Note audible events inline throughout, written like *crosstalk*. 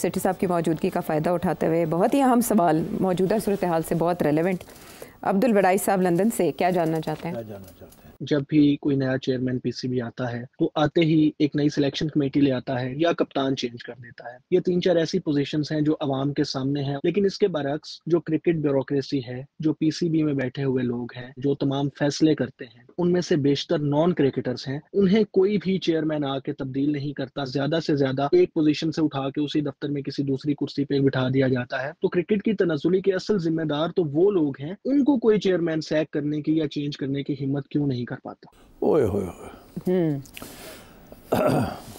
City साहब की मौजूदगी का फ़ायदा उठाते हुए बहुत ही अहम सवाल मौजूदा सूरत हाल से बहुत रेलिवेंट अब्दुल बड़ाई साहब लंदन से क्या जानना चाहते हैं क्या जानना चाहते हैं जब भी कोई नया चेयरमैन पीसीबी आता है तो आते ही एक नई सिलेक्शन कमेटी ले आता है या कप्तान चेंज कर देता है ये तीन चार ऐसी पोजिशन है जो आवाम के सामने है लेकिन इसके बरक्स जो क्रिकेट ब्यूरोक्रेसी है जो पीसीबी में बैठे हुए लोग हैं जो तमाम फैसले करते हैं उनमें से बेशतर नॉन क्रिकेटर्स हैं उन्हें कोई भी चेयरमैन आके तब्दील नहीं करता ज्यादा से ज्यादा एक पोजीशन से उठा के उसी दफ्तर में किसी दूसरी कुर्सी पे बिठा दिया जाता है तो क्रिकेट की तनजुली के असल जिम्मेदार तो वो लोग हैं उनको कोई चेयरमैन सैक करने की या चेंज करने की हिम्मत क्यों नहीं कर पाता ओए होए हम्म।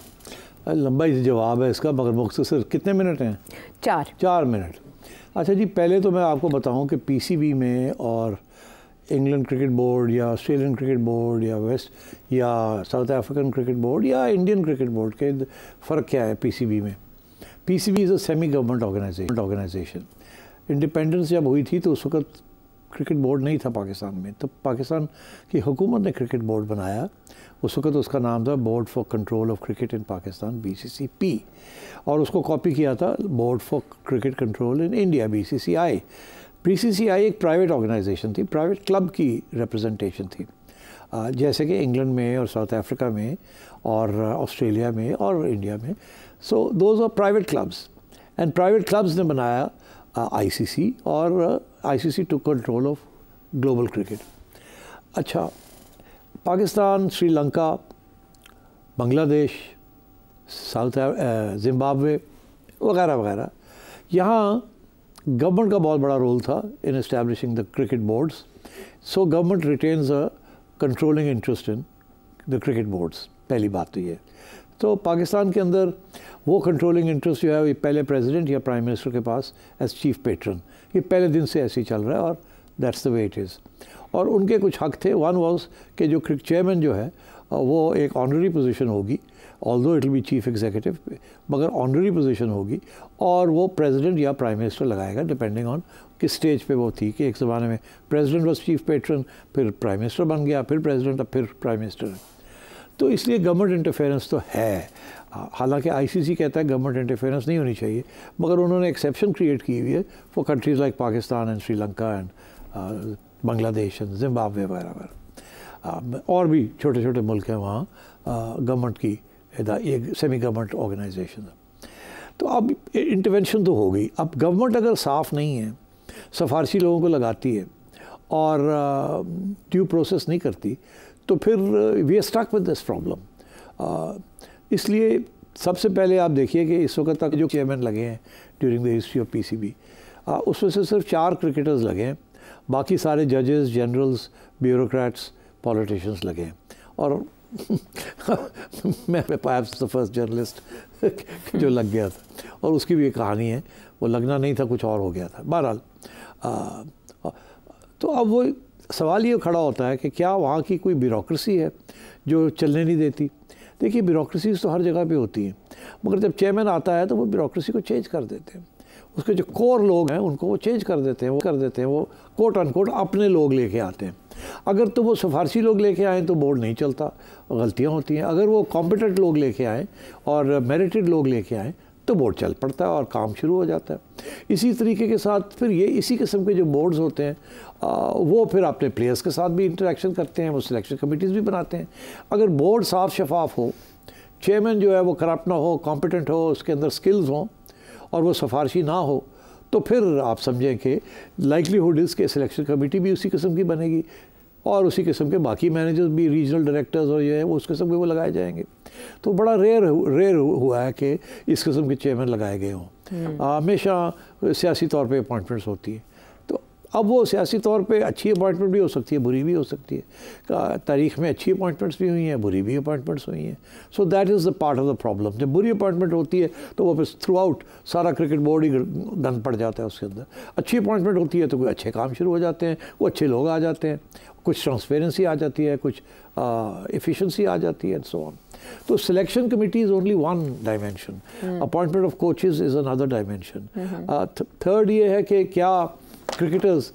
*coughs* लंबा जवाब है इसका मगर मुख्तर तो कितने मिनट हैं चार चार मिनट अच्छा जी पहले तो मैं आपको बताऊं कि पीसीबी में और इंग्लैंड क्रिकेट बोर्ड या ऑस्ट्रेलियन क्रिकेट बोर्ड या वेस्ट या साउथ अफ्रीकन क्रिकेट बोर्ड या इंडियन क्रिकेट बोर्ड के फ़र्क क्या है पीसीबी में PCB is a semi government organisation organisation independence जब हुई थी तो उस वक्त क्रिकेट बोर्ड नहीं था पाकिस्तान में तो पाकिस्तान की हुकूमत ने क्रिकेट बोर्ड बनाया उस वक़्त उसका नाम था board for control of cricket in Pakistan BCCP और उसको कॉपी किया था board for cricket control in India BCCI BCCI एक प्राइवेट ऑर्गेनाइजेशन थी प्राइवेट क्लब की रिप्रेजेंटेशन थी जैसे कि इंग्लैंड में और साउथ अफ्रीका में और ऑस्ट्रेलिया में और इंडिया में so those are private clubs and private clubs ने बनाया आईसीसी और ICC to control of global cricket अच्छा पाकिस्तान श्रीलंका बांग्लादेश साउथ जिम्बाब्वे वगैरह वगैरह यहाँ गवर्नमेंट का बहुत बड़ा रोल था in establishing the cricket boards so government retains a controlling interest in the cricket boards पहली बात तो ये तो पाकिस्तान के अंदर वो कंट्रोलिंग इंटरेस्ट जो है ये पहले प्रेसिडेंट या प्राइम मिनिस्टर के पास एज चीफ पेट्रन ये पहले दिन से ऐसे ही चल रहा है और that's the way it is और उनके कुछ हक थे वन वाज के जो चेयरमैन जो है वो एक ऑनरेरी पोजीशन होगी although it be chief executive मगर ऑनरेरी पोजीशन होगी और वो प्रेसिडेंट या प्राइम मिनिस्टर लगाएगा डिपेंडिंग ऑन किस स्टेज पे वो थी कि एक ज़माने में प्रेसिडेंट वाज चीफ पेट्रन फिर प्राइम मिनिस्टर बन गया फिर प्रेसिडेंट अब फिर प्राइम मिनिस्टर तो इसलिए गवर्नमेंट इंटरफेरेंस तो है हालांकि आईसीसी कहता है गवर्नमेंट इंटरफेरेंस नहीं होनी चाहिए मगर उन्होंने एक्सेप्शन क्रिएट की हुई है for countries like Pakistan and Sri Lanka and Bangladesh and Zimbabwe वगैरह uh, और भी छोटे छोटे मुल्क हैं वहाँ गवर्नमेंट uh, की एक सेमी गवर्नमेंट ऑर्गेनाइजेशन है तो अब इंटरवेंशन तो हो गई अब गवर्नमेंट अगर साफ़ नहीं है सफारसी लोगों को लगाती है और ड्यू uh, प्रोसेस नहीं करती तो फिर we are stuck with this problem इसलिए सबसे पहले आप देखिए कि इस वक्त तक जो चेयरमैन लगे हैं during the history of PCB उसमें से सिर्फ चार क्रिकेटर्स लगे हैं बाकी सारे जजेस जनरल्स ब्यूरोक्रेट्स पॉलिटिशियंस लगे हैं और *laughs* मैं पैप्स द फर्स्ट जर्नलिस्ट जो लग गया था और उसकी भी एक कहानी है वो लगना नहीं था कुछ और हो गया था बहरहाल uh, तो अब वो सवाल ये खड़ा होता है कि क्या वहाँ की कोई ब्यूरोसी है जो चलने नहीं देती देखिए ब्यूरोसी तो हर जगह पर होती हैं मगर जब चेयरमैन आता है तो वो ब्यूरोसी को चेंज कर देते हैं उसके जो कोर लोग हैं उनको वो चेंज कर देते हैं वो कर देते हैं वो कोट अन अपने लोग लेके आते हैं अगर तो वो सिफारसी लोग लेके आएँ तो बोर्ड नहीं चलता गलतियाँ होती हैं अगर वो कॉम्पिटेंट लोग लेके आएँ और मेरिटेड लोग लेके आएँ तो बोर्ड चल पड़ता है और काम शुरू हो जाता है इसी तरीके के साथ फिर ये इसी किस्म के जो बोर्ड्स होते हैं आ, वो फिर अपने प्लेयर्स के साथ भी इंटरेक्शन करते हैं वो सिलेक्शन कमेटीज़ भी बनाते हैं अगर बोर्ड साफ शफाफ हो चेयरमैन जो है वो करप्ट ना हो कॉम्पिटेंट हो उसके अंदर स्किल्स हों और वो सिफारशी ना हो तो फिर आप समझें कि लाइकलीहुड इसके सिलेक्शन कमेटी भी उसी किस्म की बनेगी और उसी किस्म के बाकी मैनेजर्स भी रीजनल डायरेक्टर्स और ये हैं वो उस किस्म के वो लगाए जाएंगे तो बड़ा रेयर रेयर हुआ है कि इस किस्म के चेयरमैन लगाए गए हों हम्म। हमेशा सियासी तौर पर अपॉइंटमेंट्स होती हैं अब वो सियासी तौर पे अच्छी अपॉइंटमेंट भी हो सकती है बुरी भी हो सकती है तारीख में अच्छी अपॉइंटमेंट्स भी हुई हैं बुरी भी अपॉइंटमेंट्स हुई हैं so that is the part of the problem जब बुरी अपॉइंटमेंट होती है तो वो फिर थ्रू आउट सारा क्रिकेट बोर्ड ही गंद पड़ जाता है उसके अंदर अच्छी अपॉइंटमेंट होती है तो कोई अच्छे काम शुरू हो जाते हैं वो अच्छे लोग आ जाते हैं कुछ ट्रांसपेरेंसी आ जाती है कुछ uh, आ जाती है एंड सो ऑन तो selection committee is only one dimension appointment of coaches is another dimension third ये है कि क्या क्रिकेटर्स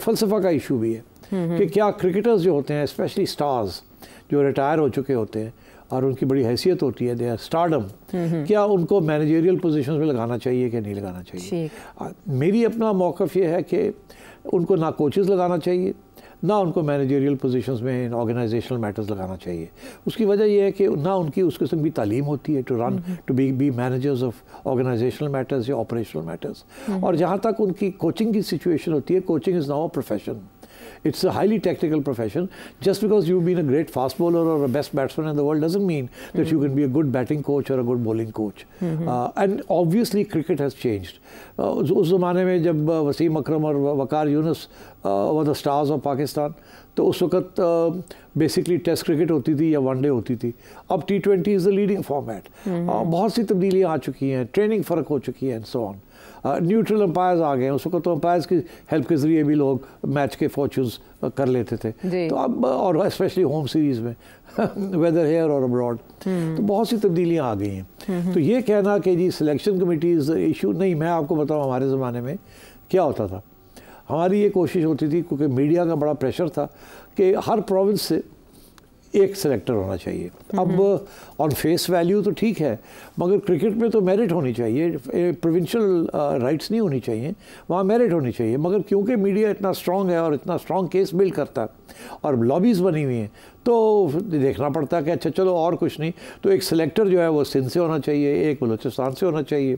फ़लसफ़ा का इशू भी है कि क्या क्रिकेटर्स जो होते हैं स्पेशली स्टार्स जो रिटायर हो चुके होते हैं और उनकी बड़ी हैसियत होती है दे स्टार्डम क्या उनको मैनेजेरियल पोजिशन में लगाना चाहिए कि नहीं लगाना चाहिए मेरी अपना मौक़ ये है कि उनको ना कोचेज़ लगाना चाहिए ना उनको मैनेजरियल पोजीशंस में इन ऑर्गेनाइजेशनल मैटर्स लगाना चाहिए उसकी वजह यह है कि ना उनकी उस किस्म की तालीम होती है to run to be be managers of organisational matters या ऑपरेशनल मैटर्स हम्म। और जहाँ तक उनकी कोचिंग की सिचुएशन होती है coaching is now a profession It's a highly technical profession. Just because you've been a great fast bowler or a best batsman in the world doesn't mean that mm -hmm. you can be a good batting coach or a good bowling coach. Mm -hmm. uh, and obviously, cricket has changed. Uh, उस ज़माने में Wasim Akram Akram और Waqar Younis were the stars of तो उस वक्त basically test cricket होती थी या वनडे होती थी अब T twenty is the leading format बहुत सी तब्दीलियाँ आ चुकी हैं ट्रेनिंग फ़र्क हो चुकी है and so on neutral umpires आ गए हैं उस वक्त तो अम्पायर्स की हेल्प के ज़रिए भी लोग मैच के फॉर्चूज कर लेते थे तो अब और स्पेशली होम सीरीज़ में वेदर हेयर और अब्रॉड तो बहुत सी तब्दीलियाँ आ गई हैं हम्म, हम्म। तो ये कहना कि जी सिलेक्शन कमेटी इज़ इशू नहीं मैं आपको बताऊँ हमारे ज़माने में क्या होता था हमारी ये कोशिश होती थी क्योंकि मीडिया का बड़ा प्रेशर था कि हर प्रोविंस से एक सेलेक्टर होना चाहिए हम्म, अब ऑन फेस वैल्यू तो ठीक है मगर क्रिकेट में तो मेरिट होनी चाहिए प्रोविंशियल राइट्स नहीं होनी चाहिए वहाँ मेरिट होनी चाहिए मगर क्योंकि मीडिया इतना स्ट्रांग है और इतना स्ट्रांग केस बिल्ड करता है और लॉबीज़ बनी हुई हैं तो देखना पड़ता है कि अच्छा चलो और कुछ नहीं तो एक सिलेक्टर जो है वो सिंध से होना चाहिए एक बलूचिस्तान से होना चाहिए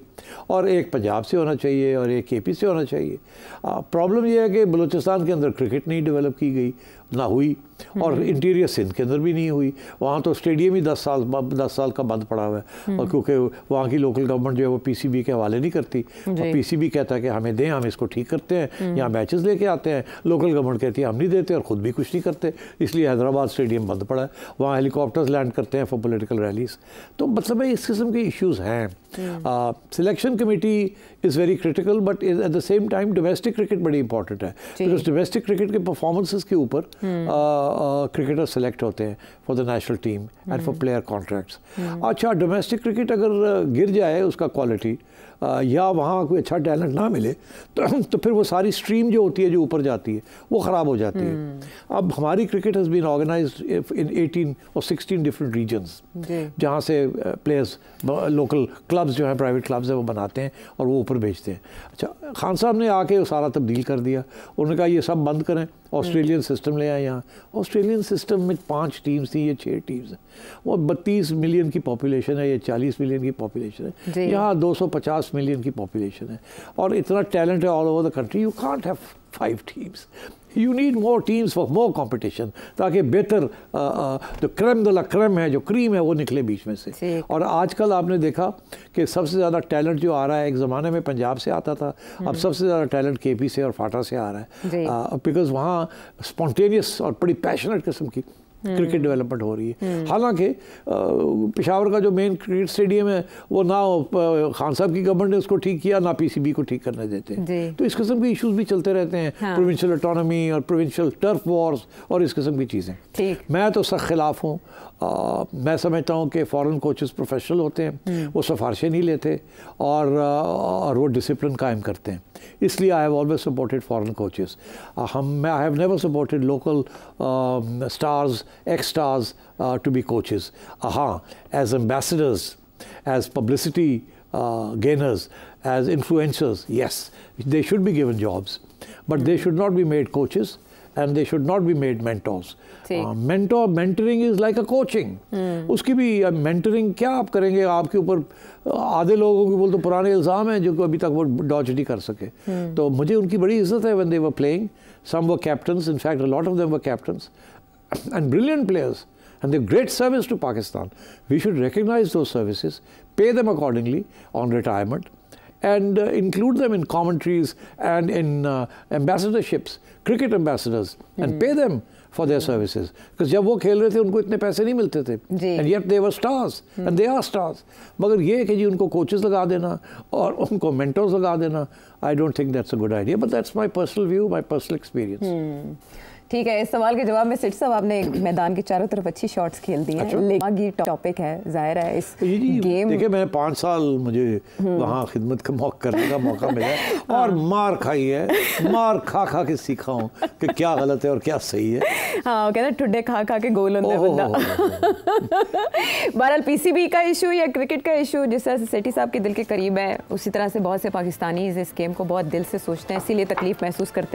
और एक पंजाब से होना चाहिए और एक के पी से होना चाहिए प्रॉब्लम यह है कि बलूचिस्तान के अंदर क्रिकेट नहीं डेवलप की गई ना हुई और इंटीरियर हम्म। सिंध के अंदर भी नहीं हुई वहाँ तो स्टेडियम ही दस साल दस साल का बंद पड़ा हुआ है हम्म। और क्योंकि वहाँ की लोकल गवर्नमेंट जो है वो पीसीबी के हवाले नहीं करती पीसीबी कहता है कि हमें दें हम इसको ठीक करते हैं हम्म। यहाँ मैचेस लेके आते हैं लोकल गवर्नमेंट कहती है हम नहीं देते और ख़ुद भी कुछ नहीं करते इसलिए हैदराबाद स्टेडियम स्टेडियम बंद पड़ा है वहाँ हेलीकॉप्टर्स लैंड करते हैं फॉर पोलिटिकल रैलीस तो मतलब इस किस्म के इश्यूज़ हैं selection committee is very critical but at the same time domestic cricket बड़ी इंपॉर्टेंट है बिकॉज डोमेस्टिक क्रिकेट के परफॉर्मेंसेज के ऊपर क्रिकेटर हम्म। सेलेक्ट होते हैं for the national team and for player contracts अच्छा डोमेस्टिक क्रिकेट अगर गिर जाए उसका क्वालिटी या वहाँ कोई अच्छा टैलेंट ना मिले तो, *clears throat* तो फिर वो सारी स्ट्रीम जो होती है जो ऊपर जाती है वो ख़राब हो जाती है हम्म। अब हमारी cricket has been organise in eighteen और सिक्सटीन डिफरेंट रीजन्स जहाँ से प्लेयर्स लोकल क्लब्स जो हैं प्राइवेट क्लब्स हैं वो बनाते हैं और वो ऊपर भेजते हैं अच्छा खान साहब ने आके वो सारा तब्दील कर दिया उन्होंने कहा ये सब बंद करें ऑस्ट्रेलियन सिस्टम हम्म। ले आए यहाँ ऑस्ट्रेलियन सिस्टम में पाँच टीम्स थी ये छः टीम्स हैं वो बत्तीस मिलियन की पॉपुलेशन है ये चालीस मिलियन की पॉपुलेशन है यहाँ दो सौ पचास मिलियन की पॉपुलेशन है और इतना टैलेंट है all over the country you can't have five teams you need more teams for more competition ताकि बेहतर जो क्रम दला क्रम है जो क्रीम है वो निकले बीच में से और आजकल आपने देखा कि सबसे ज़्यादा टैलेंट जो आ रहा है एक ज़माने में पंजाब से आता था अब हम्म। सबसे ज़्यादा टैलेंट के से और फाटा से आ रहा है बिकॉज़ वहाँ स्पॉन्टेनियस और बड़ी पैशनेट किस्म की हम्म। क्रिकेट डेवलपमेंट हो रही है हम्म। हालांकि पिशावर का जो मेन क्रिकेट स्टेडियम है वो ना खान साहब की गवर्नमेंट ने उसको ठीक किया ना पीसीबी को ठीक करने देते हैं तो इस किस्म के इश्यूज भी चलते रहते हैं हाँ। प्रोविंशियल अटोनॉमी और प्रोविंशियल टर्फ वॉर्स और इस किस्म की चीज़ें मैं तो सख्त खिलाफ हूँ मैं समझता हूँ कि फ़ॉरन कोचेज प्रोफेशनल होते हैं हम्म। वो सिफारशें नहीं लेते और, और वो डिसिप्लिन कायम करते हैं इसलिए I have always supported foreign coaches हम मैं I have never supported local stars ex stars to be coaches हाँ as ambassadors as publicity gainers as influencers yes they should be given jobs but they should not be made coaches and they should not be made mentors. Uh, mentor, mentoring is like a coaching. Hmm. उसकी भी mentoring क्या आप करेंगे आपके ऊपर आधे लोगों के बोल तो पुराने इल्ज़ाम हैं जो अभी तक वो डॉच नहीं कर सके hmm. तो मुझे उनकी बड़ी इज्जत है they were playing some were captains in fact a lot of them were captains *coughs* and brilliant players and they're great service to Pakistan. We should recognize those services, pay them accordingly on retirement, and uh, include them in commentaries and in uh, ambassadorships, cricket ambassadors, and pay them for their services. Because when they were playing, they didn't get much money. And yet they were stars, and they are stars. But if you put them coaches or mentors, I don't think that's a good idea. But that's my personal view, my personal experience. Hmm. ठीक है इस सवाल के जवाब में seat साहब आपने मैदान के चारों तरफ अच्छी शॉट्स खेल दी अच्छा? है लेकिन टॉपिक है जाहिर है इस गेम देखिए मैंने पाँच साल मुझे हम्म। वहाँ खिदमत का मौका करने का मौका मिला *laughs* हाँ। और मार खाई है मार खा खा के सीखा हूँ कि क्या गलत है और क्या सही है हाँ कहते हैं ठुडे खा खा के गोल होने बंदा *laughs* बहरहाल पीसीबी का इशू या क्रिकेट का इशू जिस तरह से सेठी साहब के दिल के करीब है उसी तरह से बहुत से पाकिस्तानी इस गेम को बहुत दिल से सोचते हैं इसीलिए तकलीफ महसूस करते हैं